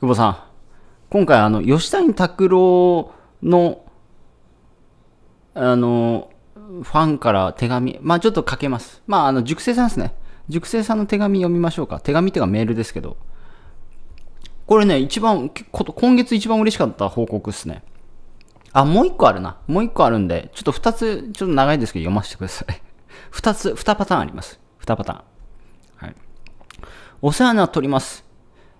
久保さん、今回あの、吉谷拓郎の、あの、ファンから手紙、まあちょっと書けます。まああの、熟成さんですね。熟成さんの手紙読みましょうか。手紙っていうかメールですけど。これね、一番、今月一番嬉しかった報告ですね。あ、もう一個あるな。もう一個あるんで、ちょっと二つ、ちょっと長いですけど読ませてください。二つ、二パターンあります。二パターン。はい。お世話になっております。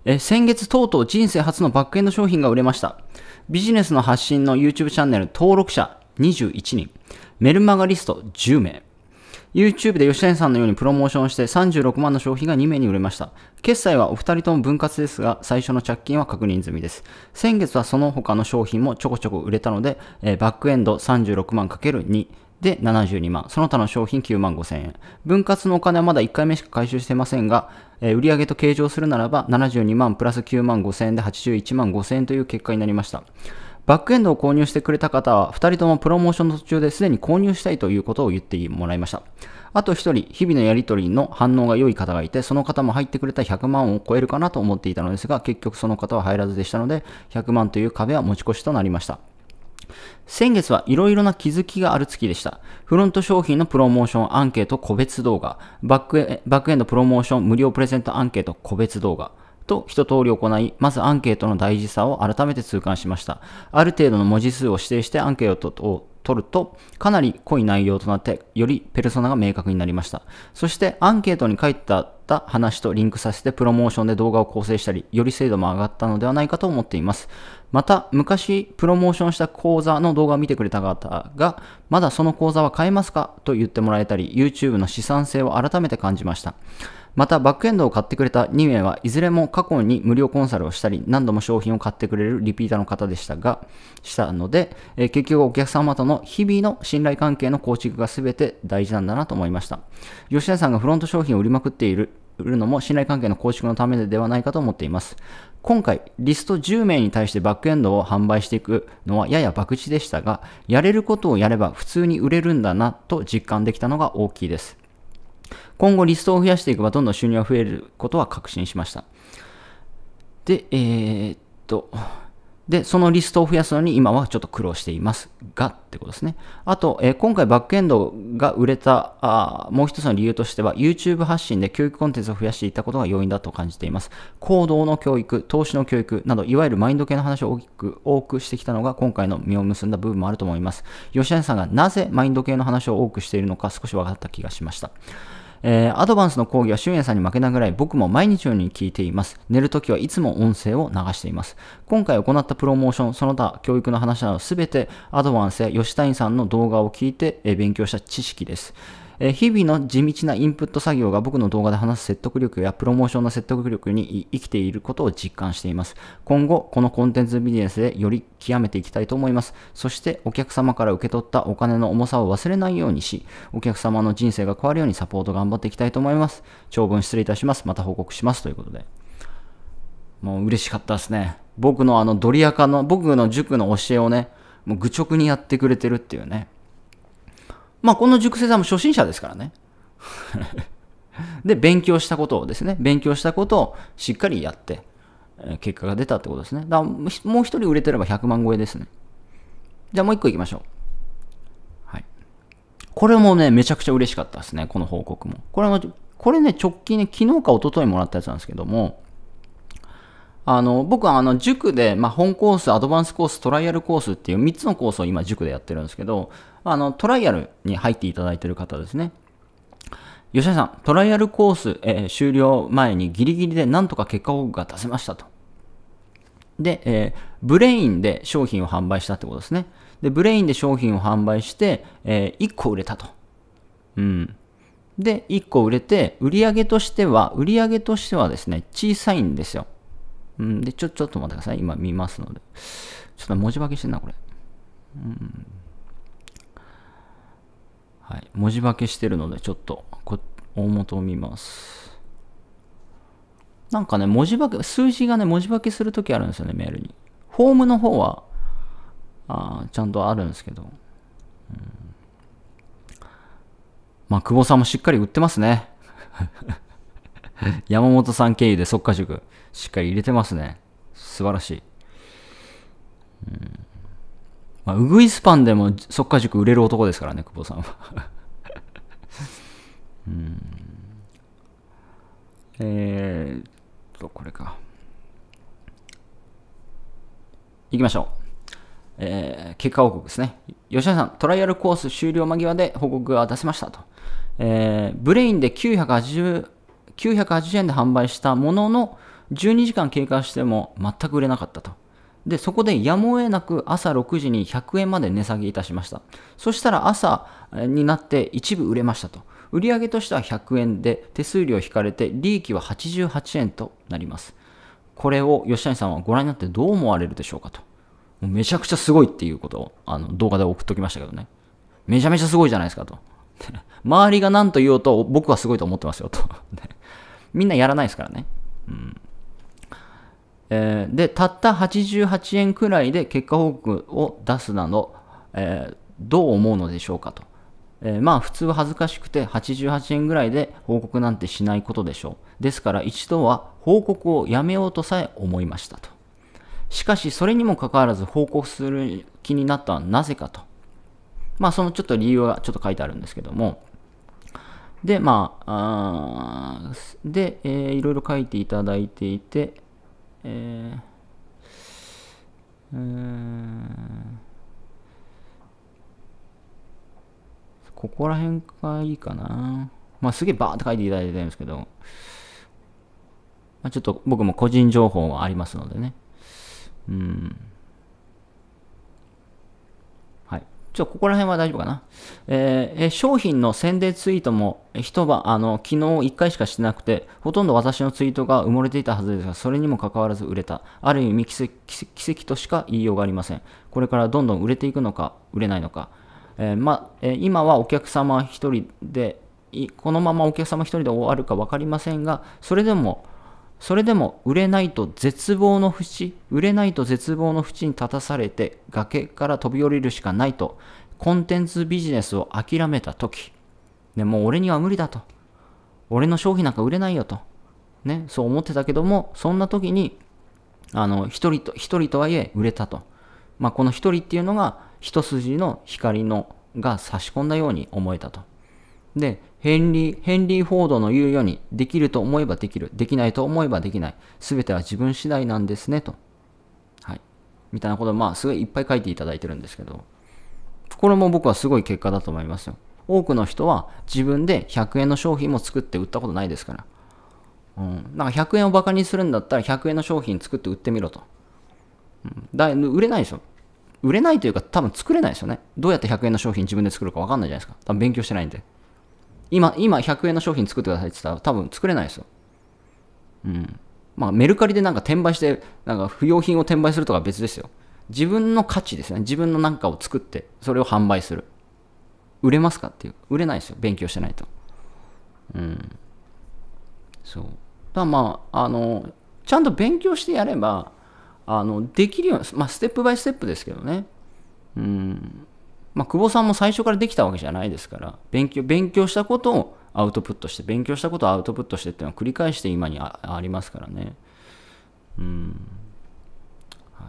え先月とうとう人生初のバックエンド商品が売れました。ビジネスの発信の YouTube チャンネル登録者21人、メルマガリスト10名。YouTube で吉谷さんのようにプロモーションして36万の商品が2名に売れました。決済はお二人とも分割ですが、最初の着金は確認済みです。先月はその他の商品もちょこちょこ売れたので、えバックエンド36万 ×2、で72万、その他の商品9万5千円。分割のお金はまだ1回目しか回収してませんが、えー、売上と計上するならば72万プラス9万5千円で81万5千円という結果になりました。バックエンドを購入してくれた方は、2人ともプロモーションの途中ですでに購入したいということを言ってもらいました。あと1人、日々のやり取りの反応が良い方がいて、その方も入ってくれた100万を超えるかなと思っていたのですが、結局その方は入らずでしたので、100万という壁は持ち越しとなりました。先月はいろいろな気づきがある月でした。フロント商品のプロモーションアンケート個別動画、バックエバックエンドプロモーション無料プレゼントアンケート個別動画。と一通り行い、まずアンケートの大事さを改めて痛感しました。ある程度の文字数を指定してアンケートを取ると、かなり濃い内容となって、よりペルソナが明確になりました。そして、アンケートに書いてあった話とリンクさせて、プロモーションで動画を構成したり、より精度も上がったのではないかと思っています。また、昔、プロモーションした講座の動画を見てくれた方が、まだその講座は買えますかと言ってもらえたり、YouTube の資産性を改めて感じました。また、バックエンドを買ってくれた2名はいずれも過去に無料コンサルをしたり、何度も商品を買ってくれるリピーターの方でしたが、したので、え結局お客様との日々の信頼関係の構築が全て大事なんだなと思いました。吉田さんがフロント商品を売りまくっている売るのも信頼関係の構築のためではないかと思っています。今回、リスト10名に対してバックエンドを販売していくのはやや博打でしたが、やれることをやれば普通に売れるんだなと実感できたのが大きいです。今後リストを増やしていけばどんどん収入が増えることは確信しました。で、えー、っと、で、そのリストを増やすのに今はちょっと苦労していますがってことですね。あと、えー、今回バックエンドが売れたあもう一つの理由としては YouTube 発信で教育コンテンツを増やしていったことが要因だと感じています。行動の教育、投資の教育などいわゆるマインド系の話を大きく多くしてきたのが今回の実を結んだ部分もあると思います。吉谷さんがなぜマインド系の話を多くしているのか少し分かった気がしました。えー、アドバンスの講義は俊也さんに負けないぐらい僕も毎日のように聞いています。寝るときはいつも音声を流しています。今回行ったプロモーション、その他教育の話などすべてアドバンスや吉谷さんの動画を聞いて、え勉強した知識です。えー、日々の地道なインプット作業が僕の動画で話す説得力やプロモーションの説得力に生きていることを実感しています。今後、このコンテンツビジネスでより極めていきたいと思います。そして、お客様から受け取ったお金の重さを忘れないようにし、お客様の人生が変わるようにサポート頑張っていきたいと思います。長文失礼いたします。また報告します。ということで。もう嬉しかったですね。僕のあのドリアカの、僕の塾の教えをね、もう愚直にやってくれてるっていうね。まあ、この塾生さんも初心者ですからね。で、勉強したことをですね、勉強したことをしっかりやって、結果が出たってことですね。だもう一人売れてれば100万超えですね。じゃあもう一個いきましょう。はい。これもね、めちゃくちゃ嬉しかったですね、この報告も。これも、これね、直近ね、昨日か一昨日もらったやつなんですけども、あの、僕はあの、塾で、まあ、本コース、アドバンスコース、トライアルコースっていう3つのコースを今塾でやってるんですけど、まあ、の、トライアルに入っていただいている方ですね。吉田さん、トライアルコース、えー、終了前にギリギリでなんとか結果報告が出せましたと。で、えー、ブレインで商品を販売したってことですね。で、ブレインで商品を販売して、えー、1個売れたと。うん。で、1個売れて、売り上げとしては、売り上げとしてはですね、小さいんですよ。うん。で、ちょ、ちょっと待ってください。今見ますので。ちょっと文字化けしてんな、これ。うん。はい、文字化けしてるのでちょっとこ大元を見ますなんかね文字化け数字がね文字化けするときあるんですよねメールにフォームの方はあちゃんとあるんですけど、うん、まあ久保さんもしっかり売ってますね 山本さん経由で速化塾しっかり入れてますね素晴らしい、うんまあ、ウグイスパンでも速か塾売れる男ですからね、久保さんは。うん。えー、っと、これか。いきましょう。えー、結果報告ですね。吉田さん、トライアルコース終了間際で報告が出せましたと。えー、ブレインで980 980円で販売したものの、12時間経過しても全く売れなかったと。で、そこでやむを得なく朝6時に100円まで値下げいたしました。そしたら朝になって一部売れましたと。売上としては100円で手数料引かれて利益は88円となります。これを吉谷さんはご覧になってどう思われるでしょうかと。もうめちゃくちゃすごいっていうことをあの動画で送っときましたけどね。めちゃめちゃすごいじゃないですかと。周りが何と言おうと僕はすごいと思ってますよと。みんなやらないですからね。うんえー、で、たった88円くらいで結果報告を出すなど、えー、どう思うのでしょうかと。えー、まあ普通は恥ずかしくて88円ぐらいで報告なんてしないことでしょう。ですから一度は報告をやめようとさえ思いましたと。しかしそれにもかかわらず報告する気になったのはなぜかと。まあそのちょっと理由がちょっと書いてあるんですけども。で、まあ、あで、えー、いろいろ書いていただいていて、えー、うーん。ここら辺がいいかな。まあ、すげえバーって書いていただいてるんですけど、まあ、ちょっと僕も個人情報はありますのでね。うん。ちょっとここら辺は大丈夫かな。えー、商品の宣伝ツイートも一晩、あの、昨日1回しかしてなくて、ほとんど私のツイートが埋もれていたはずですが、それにもかかわらず売れた。ある意味奇跡奇跡としか言いようがありません。これからどんどん売れていくのか、売れないのか。えー、まえー、今はお客様1人で、このままお客様1人で終わるか分かりませんが、それでも、それでも売れないと絶望の淵、売れないと絶望の淵に立たされて崖から飛び降りるしかないと、コンテンツビジネスを諦めた時、ね、もう俺には無理だと。俺の商品なんか売れないよと。ね、そう思ってたけども、そんな時に、あの、一人と、一人とはいえ売れたと。まあ、この一人っていうのが一筋の光のが差し込んだように思えたと。で、ヘンリー、ヘンリー・フォードの言うように、できると思えばできる、できないと思えばできない、すべては自分次第なんですね、と。はい。みたいなことを、まあ、すごいいっぱい書いていただいてるんですけど、これも僕はすごい結果だと思いますよ。多くの人は自分で100円の商品も作って売ったことないですから。うん。なんか100円をバカにするんだったら100円の商品作って売ってみろと。うん。だ売れないでしょ。売れないというか多分作れないですよね。どうやって100円の商品自分で作るか分かんないじゃないですか。多分勉強してないんで。今、今100円の商品作ってくださいって言ったら多分作れないですよ。うん。まあメルカリでなんか転売して、なんか不用品を転売するとか別ですよ。自分の価値ですね。自分の何かを作って、それを販売する。売れますかっていう。売れないですよ。勉強してないと。うん。そう。だまあ、あの、ちゃんと勉強してやれば、あの、できるような、まあ、ステップバイステップですけどね。うん。まあ、久保さんも最初からできたわけじゃないですから、勉強、勉強したことをアウトプットして、勉強したことをアウトプットしてっていうのを繰り返して今にありますからね。うん。はい、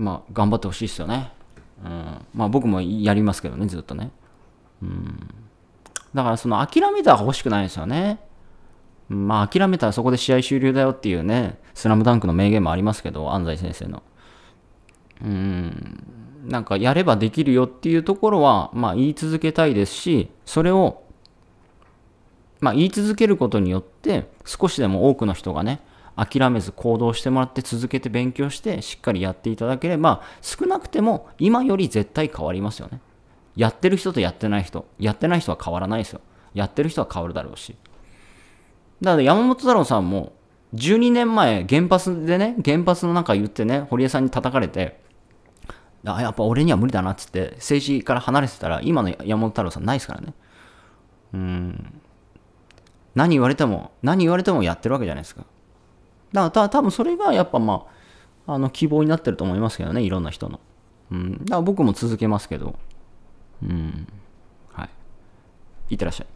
まあ、頑張ってほしいですよね。うん。まあ、僕もやりますけどね、ずっとね。うん。だから、その、諦めたら欲しくないですよね。まあ、諦めたらそこで試合終了だよっていうね、スラムダンクの名言もありますけど、安西先生の。うん、なんかやればできるよっていうところは、まあ言い続けたいですし、それを、まあ言い続けることによって、少しでも多くの人がね、諦めず行動してもらって続けて勉強してしっかりやっていただければ少なくても今より絶対変わりますよねやってる人とやってない人やってない人は変わらないですよやってる人は変わるだろうしだから山本太郎さんも12年前原発でね原発の中言ってね堀江さんに叩かれてあやっぱ俺には無理だなっつって政治から離れてたら今の山本太郎さんないですからねうん何言われても何言われてもやってるわけじゃないですかだからた多分それがやっぱまああの希望になってると思いますけどねいろんな人のうんだから僕も続けますけどうんはいいってらっしゃい